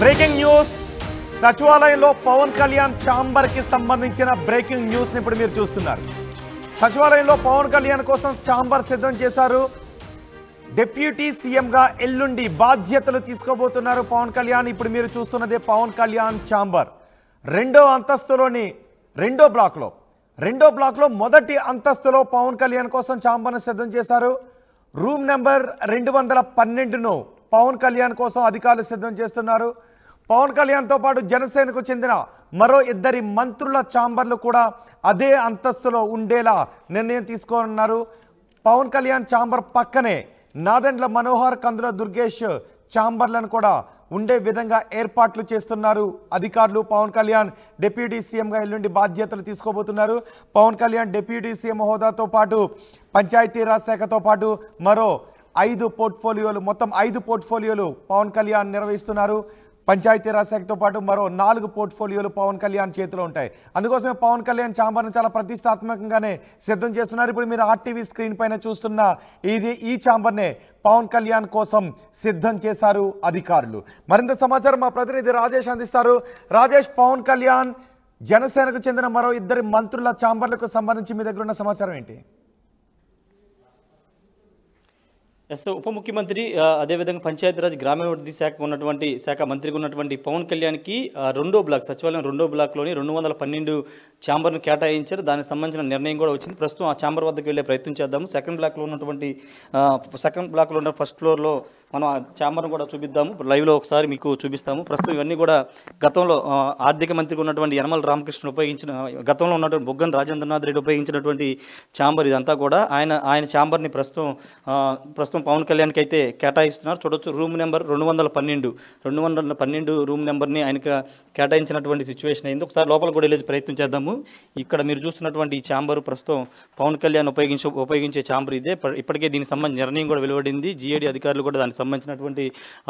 breaking news సచివాలయంలో Pawan Kalyan chamber కి సంబంధించిన బ్రేకింగ్ న్యూస్ ని ఇప్పుడు మీరు చూస్తున్నారు సచివాలయంలో పవన్ కళ్యాణ్ కోసం చాంబర్ సిద్ధం చేశారు డిప్యూటీ సీఎంగా ఎల్లుండి బాధ్యతలు తీసుకోబోతున్నారు పవన్ కళ్యాణ్ ఇప్పుడు మీరు చూస్తున్నది పవన్ కళ్యాణ్ చాంబర్ రెండో అంతస్తులోని రెండో బ్లాక్లో రెండో బ్లాక్లో మొదటి అంతస్తులో పవన్ కళ్యాణ్ కోసం చాంబర్ను సిద్ధం చేశారు రూమ్ నెంబర్ రెండు వందల పన్నెండును పవన్ కళ్యాణ్ కోసం అధికారులు సిద్ధం చేస్తున్నారు పవన్ కళ్యాణ్తో పాటు జనసేనకు చెందిన మరో ఇద్దరి మంత్రుల ఛాంబర్లు కూడా అదే అంతస్తులో ఉండేలా నిర్ణయం తీసుకోనున్నారు పవన్ కళ్యాణ్ ఛాంబర్ పక్కనే నాదెండ్ల మనోహర్ కందుల దుర్గేష్ ఛాంబర్లను కూడా ఉండే విధంగా ఏర్పాట్లు చేస్తున్నారు అధికారులు పవన్ కళ్యాణ్ డిప్యూటీ సీఎంగా ఎల్లుండి బాధ్యతలు తీసుకోబోతున్నారు పవన్ కళ్యాణ్ డిప్యూటీ సీఎం హోదాతో పాటు పంచాయతీరాజ్ శాఖతో పాటు మరో ఐదు పోర్ట్ఫోలియోలు మొత్తం ఐదు పోర్ట్ఫోలియోలు పవన్ కళ్యాణ్ నిర్వహిస్తున్నారు పంచాయతీరాజ్ శాఖతో పాటు మరో నాలుగు పోర్ట్ఫోలియోలు పవన్ కళ్యాణ్ చేతిలో ఉంటాయి అందుకోసమే పవన్ కళ్యాణ్ ఛాంబర్ను చాలా ప్రతిష్టాత్మకంగానే సిద్ధం చేస్తున్నారు ఇప్పుడు మీరు ఆర్టీవీ స్క్రీన్ పైన చూస్తున్న ఇది ఈ ఛాంబర్నే పవన్ కళ్యాణ్ కోసం సిద్ధం చేశారు అధికారులు మరింత సమాచారం మా ప్రతినిధి రాజేష్ అందిస్తారు రాజేష్ పవన్ కళ్యాణ్ జనసేనకు చెందిన మరో ఇద్దరు మంత్రుల ఛాంబర్లకు సంబంధించి మీ దగ్గర ఉన్న సమాచారం ఏంటి ఎస్ ఉప ముఖ్యమంత్రి అదేవిధంగా పంచాయతీరాజ్ గ్రామీణాభివృద్ధి శాఖ ఉన్నటువంటి శాఖ మంత్రిగా ఉన్నటువంటి పవన్ కళ్యాణ్కి రెండో బ్లాక్ సచివాలయం రెండో బ్లాక్లోని రెండు వందల పన్నెండు ఛాంబర్ను కేటాయించారు దానికి సంబంధించిన నిర్ణయం కూడా వచ్చింది ప్రస్తుతం ఆ ఛాంబర్ వద్దకు వెళ్ళే ప్రయత్నం చేద్దాము సెకండ్ బ్లాక్లో ఉన్నటువంటి సెకండ్ బ్లాక్లో ఉన్న ఫస్ట్ ఫ్లోర్లో మనం ఆ ఛాంబర్ను కూడా చూపిద్దాము లైవ్లో ఒకసారి మీకు చూపిస్తాము ప్రస్తుతం ఇవన్నీ కూడా గతంలో ఆర్థిక మంత్రికి ఉన్నటువంటి యనమల రామకృష్ణ ఉపయోగించిన గతంలో ఉన్నటువంటి బొగ్గన్ రాజేంద్రనాథ్ రెడ్డి ఉపయోగించినటువంటి ఛాంబర్ ఇదంతా కూడా ఆయన ఆయన ఛాంబర్ని ప్రస్తుతం ప్రస్తుతం పవన్ కళ్యాణ్కి అయితే కేటాయిస్తున్నారు చూడొచ్చు రూమ్ నెంబర్ రెండు వందల పన్నెండు రెండు వందల పన్నెండు రూమ్ నెంబర్ని ఆయనకు కేటాయించినటువంటి సిచ్యువేషన్ అయింది ఒకసారి లోపల కూడా వెళ్ళి ప్రయత్నం చేద్దాము ఇక్కడ మీరు చూస్తున్నటువంటి ఈ ఛాంబర్ ప్రస్తుతం పవన్ కళ్యాణ్ ఉపయోగించే ఉపయోగించే ఛాంబర్ ఇదే ఇప్పటికే దీనికి సంబంధించి నిర్ణయం కూడా వెలువడింది జీఏడి అధికారులు కూడా దానికి సంబంధించినటువంటి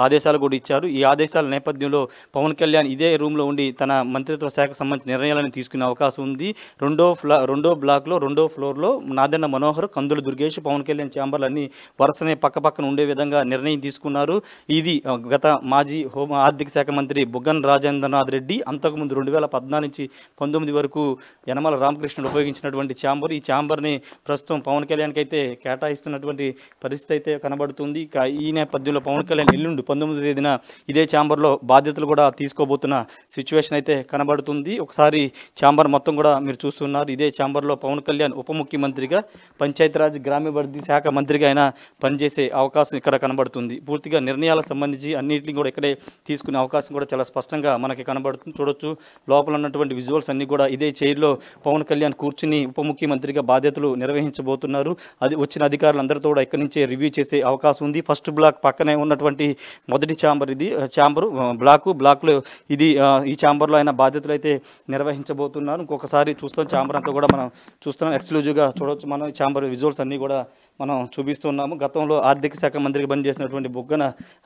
ఆదేశాలు కూడా ఇచ్చారు ఈ ఆదేశాల నేపథ్యంలో పవన్ కళ్యాణ్ ఇదే రూమ్లో ఉండి తన మంత్రిత్వ శాఖకు సంబంధించిన నిర్ణయాలను తీసుకునే అవకాశం ఉంది రెండో ఫ్లా రెండో బ్లాక్లో రెండో ఫ్లోర్లో నాదన్న మనోహర్ కందుల దుర్గేష్ పవన్ కళ్యాణ్ అన్ని వరుసనే పక్క ఉండే విధంగా నిర్ణయం తీసుకున్నారు ఇది గత మాజీ హోం ఆర్థిక శాఖ మంత్రి బుగ్గన్ రాజేంద్రనాథ్ రెడ్డి అంతకుముందు రెండు వేల పద్నాలుగు నుంచి పంతొమ్మిది వరకు యనమల రామకృష్ణుడు ఉపయోగించినటువంటి ఛాంబర్ ఈ ఛాంబర్ని ప్రస్తుతం పవన్ కళ్యాణ్కి అయితే కేటాయిస్తున్నటువంటి పరిస్థితి అయితే కనబడుతుంది ఈ నేపథ్యం నేపథ్యంలో పవన్ కళ్యాణ్ ఎల్లుండి పంతొమ్మిది తేదీన ఇదే ఛాంబర్లో బాధ్యతలు కూడా తీసుకోబోతున్న సిచ్యువేషన్ అయితే కనబడుతుంది ఒకసారి ఛాంబర్ మొత్తం కూడా మీరు చూస్తున్నారు ఇదే ఛాంబర్లో పవన్ కళ్యాణ్ ఉప ముఖ్యమంత్రిగా పంచాయతీరాజ్ గ్రామీణాభివృద్ధి శాఖ మంత్రిగా ఆయన పనిచేసే అవకాశం ఇక్కడ కనబడుతుంది పూర్తిగా నిర్ణయాలకు సంబంధించి అన్నింటిని కూడా ఇక్కడే తీసుకునే అవకాశం కూడా చాలా స్పష్టంగా మనకి కనబడుతుంది చూడొచ్చు లోపల ఉన్నటువంటి విజువల్స్ అన్నీ కూడా ఇదే చైర్లో పవన్ కళ్యాణ్ కూర్చుని ఉప ముఖ్యమంత్రిగా బాధ్యతలు నిర్వహించబోతున్నారు అది వచ్చిన అధికారులందరితో కూడా ఇక్కడి నుంచే రివ్యూ చేసే అవకాశం ఉంది ఫస్ట్ బ్లాక్ పక్కనే ఉన్నటువంటి మొదటి ఛాంబర్ ఇది ఛాంబరు బ్లాకు బ్లాక్లో ఇది ఈ ఛాంబర్లో ఆయన బాధ్యతలు అయితే నిర్వహించబోతున్నారు ఇంకొకసారి చూస్తాం ఛాంబర్ అంతా కూడా మనం చూస్తున్నాం ఎక్స్క్లూజివ్గా చూడవచ్చు మనం ఈ ఛాంబర్ విజువల్స్ అన్నీ కూడా మనం చూపిస్తున్నాము గతంలో ఆర్థిక శాఖ మంత్రికి పనిచేసినటువంటి బుగ్గన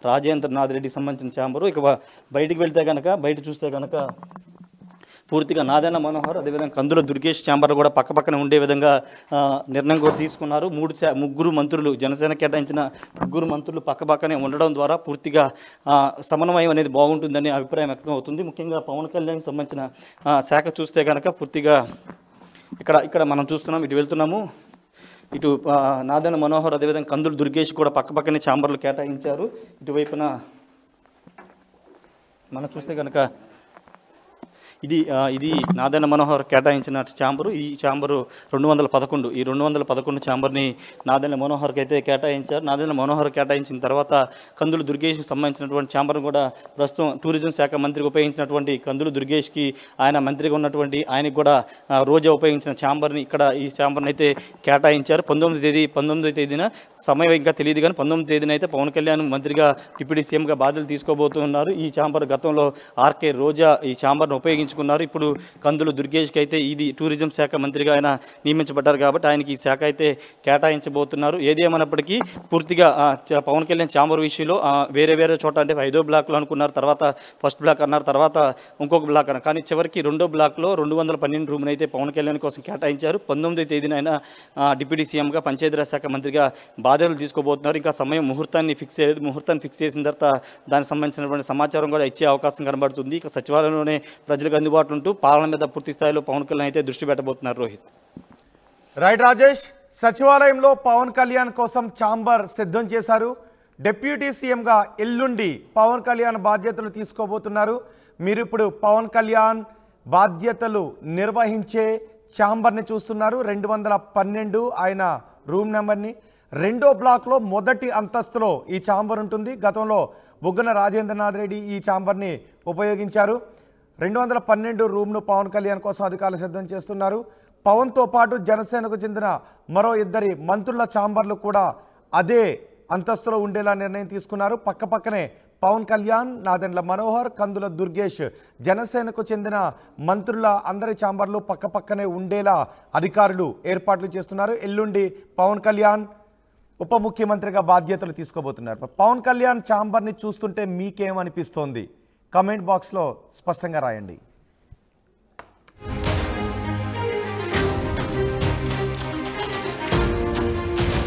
రాజేంద్రనాథ్ రెడ్డికి సంబంధించిన ఛాంబరు ఇక బయటికి వెళ్తే కనుక బయట చూస్తే కనుక పూర్తిగా నాదన్న మనోహర్ అదేవిధంగా కందుల దుర్గేష్ ఛాంబర్ కూడా పక్కపక్కన ఉండే విధంగా నిర్ణయం కూడా తీసుకున్నారు మూడు ముగ్గురు మంత్రులు జనసేన కేటాయించిన ముగ్గురు మంత్రులు పక్కపక్కనే ఉండడం ద్వారా పూర్తిగా సమన్వయం అనేది బాగుంటుందని అభిప్రాయం వ్యక్తం అవుతుంది ముఖ్యంగా పవన్ కళ్యాణ్కి సంబంధించిన శాఖ చూస్తే కనుక పూర్తిగా ఇక్కడ ఇక్కడ మనం చూస్తున్నాం ఇటు వెళ్తున్నాము ఇటు నాదన మనోహర్ అదేవిధంగా కందులు దుర్గేష్ కూడా పక్కపక్కనే ఛాంబర్లు కేటాయించారు ఇటువైపున మనం చూస్తే కనుక ఇది ఇది నాదన్న మనోహర్ కేటాయించిన ఛాంబరు ఈ ఛాంబరు రెండు వందల పదకొండు ఈ రెండు వందల పదకొండు ఛాంబర్ని నాదన్న మనోహర్కి అయితే కేటాయించారు నాదన్న మనోహర్ కేటాయించిన తర్వాత కందులు దుర్గేష్కి సంబంధించినటువంటి ఛాంబర్ని కూడా ప్రస్తుతం టూరిజం శాఖ మంత్రికి ఉపయోగించినటువంటి కందులు దుర్గేష్కి ఆయన మంత్రిగా ఉన్నటువంటి ఆయనకి కూడా రోజా ఉపయోగించిన ఛాంబర్ని ఇక్కడ ఈ ఛాంబర్ని అయితే కేటాయించారు పంతొమ్మిది తేదీ పంతొమ్మిది తేదీన సమయం ఇంకా తెలియదు కానీ పంతొమ్మిది తేదీన అయితే పవన్ కళ్యాణ్ మంత్రిగా డిప్యూటీ సీఎంగా బాధ్యతలు తీసుకోబోతున్నారు ఈ ఛాంబర్ గతంలో ఆర్కే రోజా ఈ ఛాంబర్ను ఉపయోగించు నియమించుకున్నారు ఇప్పుడు కందులు దుర్గేష్కి అయితే ఇది టూరిజం శాఖ మంత్రిగా ఆయన నియమించబడ్డారు కాబట్టి ఆయనకి ఈ శాఖ అయితే కేటాయించబోతున్నారు ఏదేమైనప్పటికీ పూర్తిగా పవన్ కళ్యాణ్ చాంబర్ విషయంలో వేరే వేరే చోట అంటే ఐదో బ్లాక్లో అనుకున్నారు తర్వాత ఫస్ట్ బ్లాక్ అన్నారు తర్వాత ఇంకొక బ్లాక్ అన్నారు కానీ చివరికి రెండో బ్లాక్లో రెండు వందల పన్నెండు రూమ్ని అయితే పవన్ కళ్యాణ్ కోసం కేటాయించారు పంతొమ్మిదో తేదీన ఆయన డిప్యూటీ సీఎంగా పంచాయతీరాజ్ శాఖ మంత్రిగా బాధ్యతలు తీసుకోబోతున్నారు ఇంకా సమయం ముహూర్తాన్ని ఫిక్స్ చేయలేదు ముహూర్తాన్ని ఫిక్స్ చేసిన తర్వాత దానికి సంబంధించినటువంటి సమాచారం కూడా ఇచ్చే అవకాశం కనబడుతుంది ఇక సచివాలయంలోనే ప్రజలకు ప్రజలకు అందుబాటులో ఉంటూ పాలన మీద పూర్తి స్థాయిలో పవన్ కళ్యాణ్ అయితే దృష్టి పెట్టబోతున్నారు రోహిత్ రైట్ రాజేష్ సచివాలయంలో పవన్ కళ్యాణ్ కోసం ఛాంబర్ సిద్ధం చేశారు డిప్యూటీ సీఎంగా ఎల్లుండి పవన్ కళ్యాణ్ బాధ్యతలు తీసుకోబోతున్నారు మీరు ఇప్పుడు పవన్ కళ్యాణ్ బాధ్యతలు నిర్వహించే ఛాంబర్ని చూస్తున్నారు రెండు వందల పన్నెండు ఆయన రూమ్ నెంబర్ని రెండో బ్లాక్లో మొదటి అంతస్తులో ఈ ఛాంబర్ ఉంటుంది గతంలో బుగ్గన రాజేంద్రనాథ్ రెడ్డి ఈ ఛాంబర్ని ఉపయోగించారు రెండు వందల పన్నెండు రూమ్ను పవన్ కళ్యాణ్ కోసం అధికారులు సిద్ధం చేస్తున్నారు పవన్తో పాటు జనసేనకు చెందిన మరో ఇద్దరి మంత్రుల ఛాంబర్లు కూడా అదే అంతస్తులో ఉండేలా నిర్ణయం తీసుకున్నారు పక్క పక్కనే పవన్ కళ్యాణ్ నాదెండ్ల మనోహర్ కందుల దుర్గేష్ జనసేనకు చెందిన మంత్రుల అందరి ఛాంబర్లు పక్క పక్కనే ఉండేలా అధికారులు ఏర్పాట్లు చేస్తున్నారు ఎల్లుండి పవన్ కళ్యాణ్ ఉప ముఖ్యమంత్రిగా బాధ్యతలు తీసుకోబోతున్నారు పవన్ కళ్యాణ్ ఛాంబర్ని చూస్తుంటే మీకేమనిపిస్తోంది కమెంట్ బాక్స్లో స్పష్టంగా రాయండి